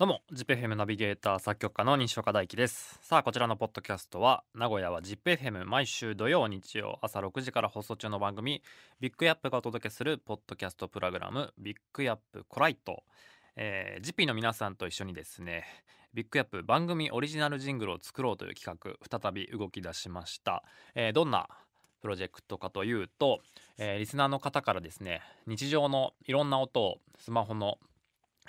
どうも ZIPFM ナビゲーター作曲家の西岡大輝ですさあこちらのポッドキャストは名古屋は ZIPFM 毎週土曜日曜朝6時から放送中の番組ビッグアップがお届けするポッドキャストプログラムビッグアップコライト、えー、GP の皆さんと一緒にですねビッグアップ番組オリジナルジングルを作ろうという企画再び動き出しました、えー、どんなプロジェクトかというと、えー、リスナーの方からですね日常のいろんな音をスマホの、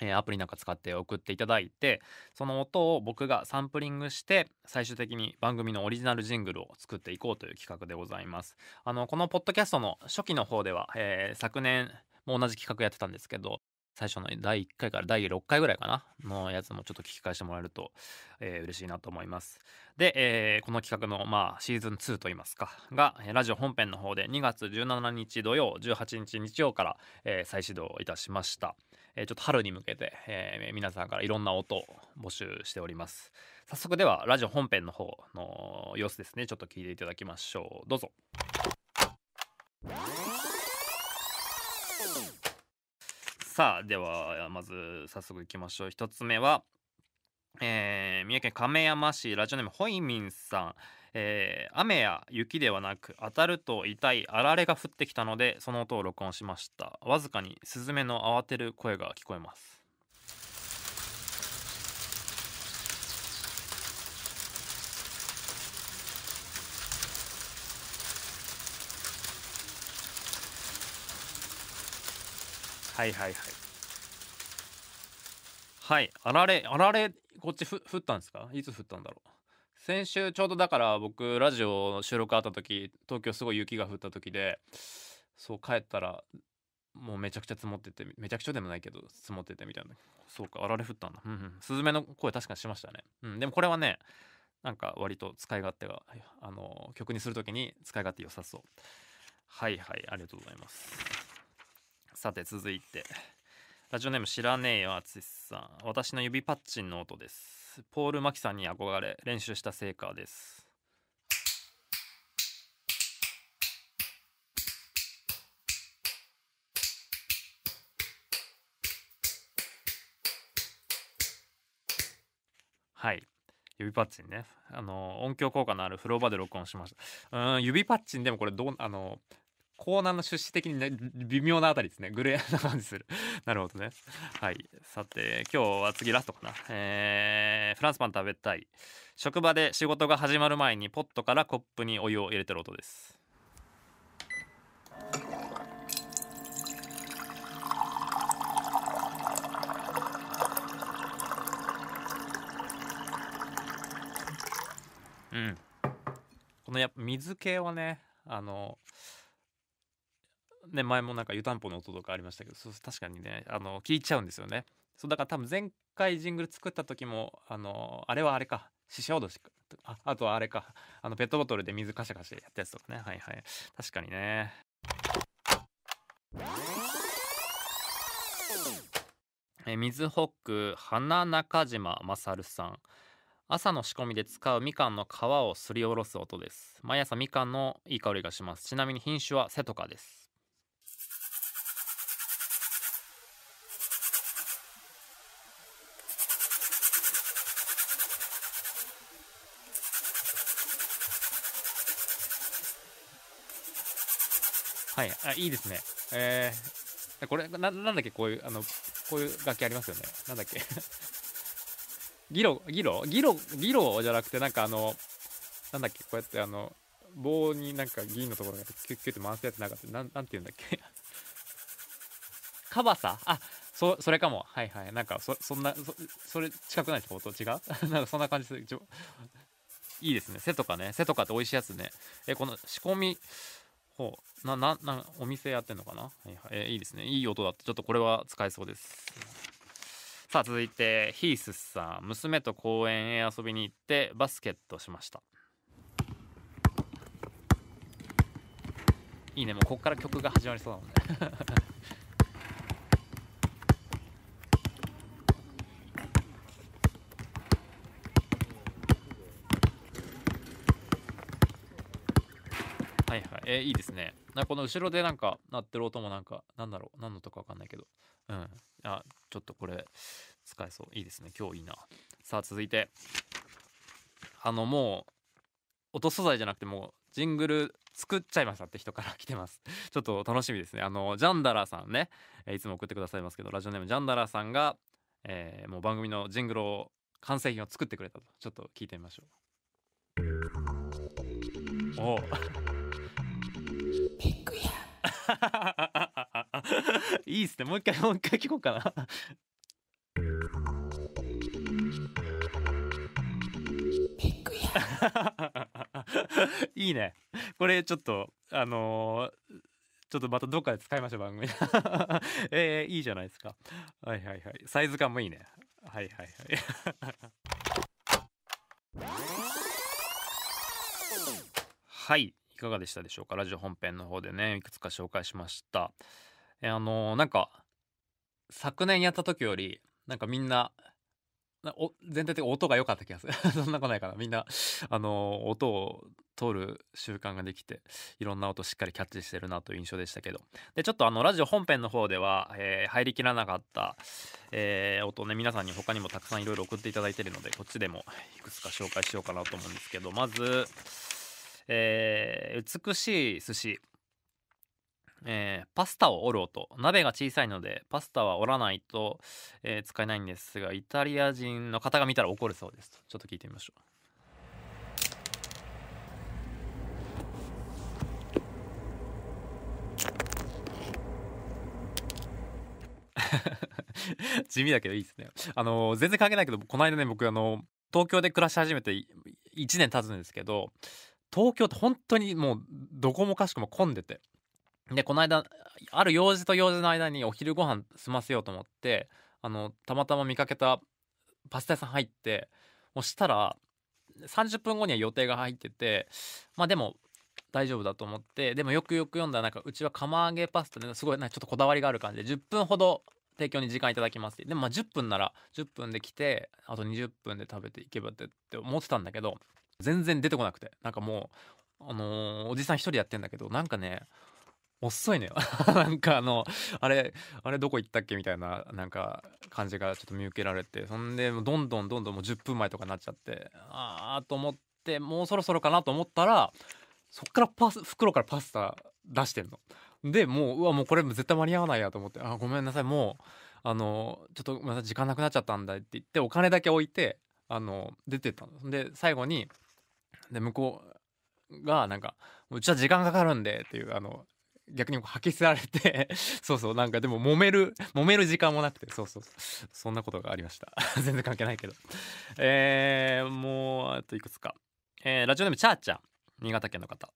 えー、アプリなんか使って送っていただいてその音を僕がサンプリングして最終的に番組のオリジナルジングルを作っていこうという企画でございます。あのこのポッドキャストの初期の方では、えー、昨年も同じ企画やってたんですけど最初の第1回から第6回ぐらいかなのやつもちょっと聞き返してもらえると、えー、嬉しいなと思います。で、えー、この企画の、まあ、シーズン2といいますか、が、ラジオ本編の方で2月17日土曜、18日日曜から、えー、再始動いたしました。えー、ちょっと春に向けて、えー、皆さんからいろんな音を募集しております。早速では、ラジオ本編の方の様子ですね、ちょっと聞いていただきましょう。どうぞ。さあではまず早速いきましょう1つ目は、えー、三重県亀山市ラジオネームホイミンさん、えー、雨や雪ではなく当たると痛いあられが降ってきたのでその音を録音しましたわずかにスズメの慌てる声が聞こえますはいはいはいはいあられあられこっちふ降ったんですかいつ降ったんだろう先週ちょうどだから僕ラジオ収録あった時東京すごい雪が降った時でそう帰ったらもうめちゃくちゃ積もっててめちゃくちゃでもないけど積もっててみたいなそうかあられ降ったんだうんうんスズメの声確かにしましたねうんでもこれはねなんか割と使い勝手があの曲にする時に使い勝手良さそうはいはいありがとうございますさて続いてラジオネーム知らねえよ淳さん私の指パッチンの音ですポール・マキさんに憧れ練習した成果ですはい指パッチンねあの音響効果のある風呂場で録音しましたうん指パッチンでもこれどうあのコーナーの趣旨的に、ね、微妙なあたりですね。グレーな感じする。なるほどね。はい。さて、今日は次ラストかな。えー、フランスパン食べたい。職場で仕事が始まる前にポットからコップにお湯を入れてる音です。うん。このやっぱ水系はね、あの、ね前もなんか湯たんぽの音とかありましたけどそう確かにねあの聞いちゃうんですよねそうだから多分前回ジングル作った時もあのあれはあれか獅子おどしああとはあれかあのペットボトルで水カシャカシャやったやつとかねはいはい確かにねえ水ック花中島勝さん朝の仕込みで使うみかんの皮をすりおろす音です毎朝みかんのいい香りがしますちなみに品種はセトカですはい。あ、いいですね。えー、これな、なんだっけ、こういう、あの、こういう楽器ありますよね。なんだっけ。ギロ、ギロギロ、ギロじゃなくて、なんかあの、なんだっけ、こうやってあの、棒になんか銀のところがキュッキュッて回すやつなかった。なん、なんて言うんだっけ。カバサあ、そ、それかも。はいはい。なんか、そ、そんな、そそれ、近くないですか音違う なんかそんな感じする。いいですね。背とかね。背とかって美味しいやつね。え、この仕込み、ほうなななお店やってんのかな、はいはいえー、いいですねいい音だってちょっとこれは使えそうですさあ続いてヒースさん娘と公園へ遊びに行ってバスケットしましたいいねもうここから曲が始まりそうだもんねはいはい。えー、いいですね。なこの後ろでなんか鳴ってる音もなんか、なんだろう、何のとかわかんないけど。うん。あ、ちょっとこれ、使えそう。いいですね。今日いいな。さあ、続いて。あの、もう、音素材じゃなくてもう、ジングル作っちゃいましたって人から来てます ちょっと楽しみですね。あの、ジャンダラさんね、えいつも送ってくださいますけど、ラジオネームジャンダラさんが、えー、もう番組のジングルを、完成品を作ってくれたと。ちょっと聞いてみましょう。おキックや いいっすねもう一回もう一回聞こうかな いいねこれちょっとあのー、ちょっとまたどっかで使いましょう番組 えー、いいじゃないですかはいはいはいサイズ感もいいねはいはいはいはいいかがでしたでしょうかラジオ本編の方でねいくつか紹介しましたえあのー、なんか昨年やった時よりなんかみんな全体的に音が良かった気がする そんなことないかなみんなあのー、音を取る習慣ができていろんな音しっかりキャッチしてるなという印象でしたけどでちょっとあのラジオ本編の方では、えー、入りきらなかった、えー、音をね皆さんに他にもたくさんいろいろ送っていただいてるのでこっちでもいくつか紹介しようかなと思うんですけどまずえー、美しい寿司えー、パスタを折る音鍋が小さいのでパスタは折らないと、えー、使えないんですがイタリア人の方が見たら怒るそうですとちょっと聞いてみましょう 地味だけどいいですねあの全然関係ないけどこの間ね僕あの東京で暮らし始めて1年経つんですけど東京って本当にもうどこもかしくも混んでてでこの間ある用事と用事の間にお昼ご飯済ませようと思ってあのたまたま見かけたパスタ屋さん入って押したら30分後には予定が入っててまあでも大丈夫だと思ってでもよくよく読んだらなんかうちは釜揚げパスタですごいなちょっとこだわりがある感じで10分ほど提供に時間いただきますでもまあ10分なら10分で来てあと20分で食べていけばってって思ってたんだけど全然出てこなくてなんかもうあのー、おじさん一人やってんだけどなんかね遅いのよ なんかあのあれあれどこ行ったっけみたいななんか感じがちょっと見受けられてそんでどんどんどんどんもう10分前とかになっちゃってああと思ってもうそろそろかなと思ったらそっからパス袋からパスタ出してんの。でもううわもうこれ絶対間に合わないやと思って「あごめんなさいもうあのちょっとまた時間なくなっちゃったんだ」って言ってお金だけ置いてあの出てったの。で最後にで向こうがなんか「うちは時間かかるんで」っていうあの逆に吐き捨てられて そうそうなんかでも揉める揉める時間もなくてそうそうそんなことがありました 全然関係ないけどえー、もうあといくつか、えー、ラジオネームチャーちゃん新潟県の方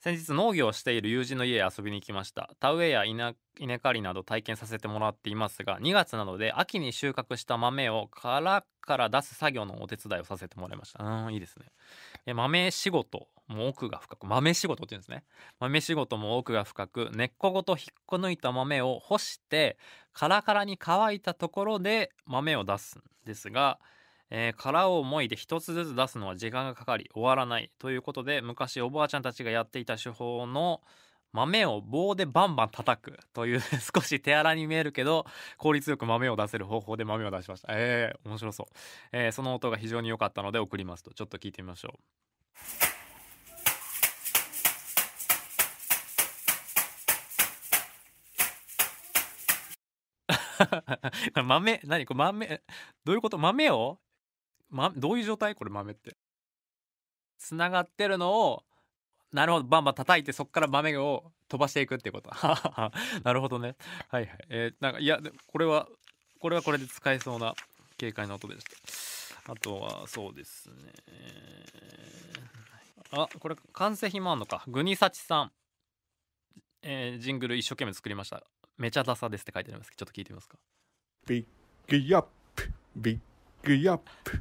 先日農業をしている友人の家へ遊びに来ました田植えや稲刈りなど体験させてもらっていますが2月なので秋に収穫した豆を殻から出す作業のお手伝いをさせてもらいましたうんいいですねえ豆仕事も奥が深く豆仕事って言うんですね豆仕事も奥が深く根っこごと引っこ抜いた豆を干してカラカラに乾いたところで豆を出すんですがえー、殻を思いで一つずつ出すのは時間がかかり終わらないということで昔おばあちゃんたちがやっていた手法の豆を棒でバンバン叩くという 少し手荒に見えるけど効率よく豆を出せる方法で豆を出しましたえー、面白そう、えー、その音が非常に良かったので送りますとちょっと聞いてみましょう豆何 これ豆どういうこと豆をま、どういう状態これ豆ってつながってるのをなるほどバンバン叩いてそこから豆を飛ばしていくってこと なるほどねはいはいえー、なんかいやこれはこれはこれで使えそうな軽快な音でしたあとはそうですねあこれ完成品もあんのかグニサチさんえー、ジングル一生懸命作りましためちゃダサですって書いてありますけどちょっと聞いてみますかビッグヤップビッグヤップ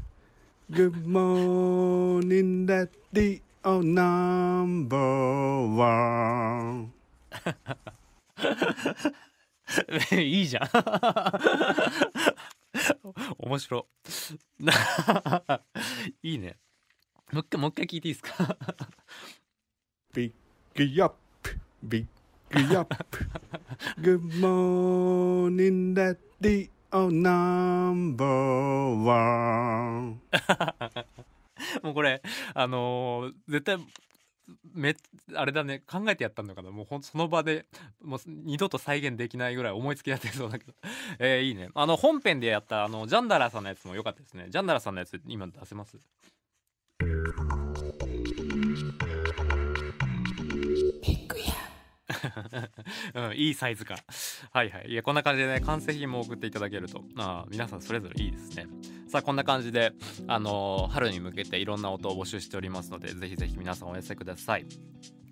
Good morning, daddy, o number one. いいじゃん。面白。いいね。もう一回、もう一回聞いていいですかビッグアップ、ビッグアップ。Good morning, d a d d o Oh, number one. もうこれ、あのー、絶対、めあれだね考えてやったのかなもうほんとその場でもう二度と再現できないぐらい思いつきやってそうだけど えー、いいねあの本編でやったあのジャンダラさんのやつも良かったですねジャンダラさんのやつ今出せますうん、いいサイズ感。はいはい。いや、こんな感じでね、完成品も送っていただけると、あ皆さんそれぞれいいですね。さあ、こんな感じで、あのー、春に向けていろんな音を募集しておりますので、ぜひぜひ皆さんお寄せください。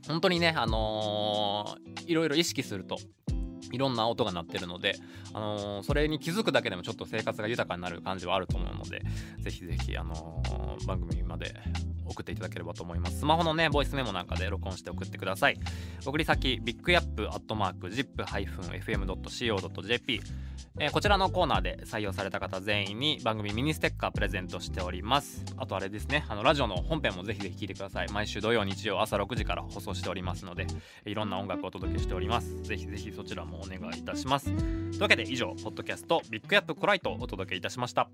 本当にね、あのー、いろいろ意識するといろんな音が鳴ってるので、あのー、それに気づくだけでもちょっと生活が豊かになる感じはあると思うので、ぜひぜひ、あのー、番組まで送っていただければと思います。スマホのね、ボイスメモなんかで録音して送ってください。送り先、ビッグアップアットマーク、zip-fm.co.jp えー、こちらのコーナーで採用された方全員に番組ミニステッカープレゼントしておりますあとあれですねあのラジオの本編もぜひぜひ聴いてください毎週土曜日曜朝6時から放送しておりますのでいろんな音楽をお届けしておりますぜひぜひそちらもお願いいたしますというわけで以上ポッドキャストビッグアップコライトをお届けいたしました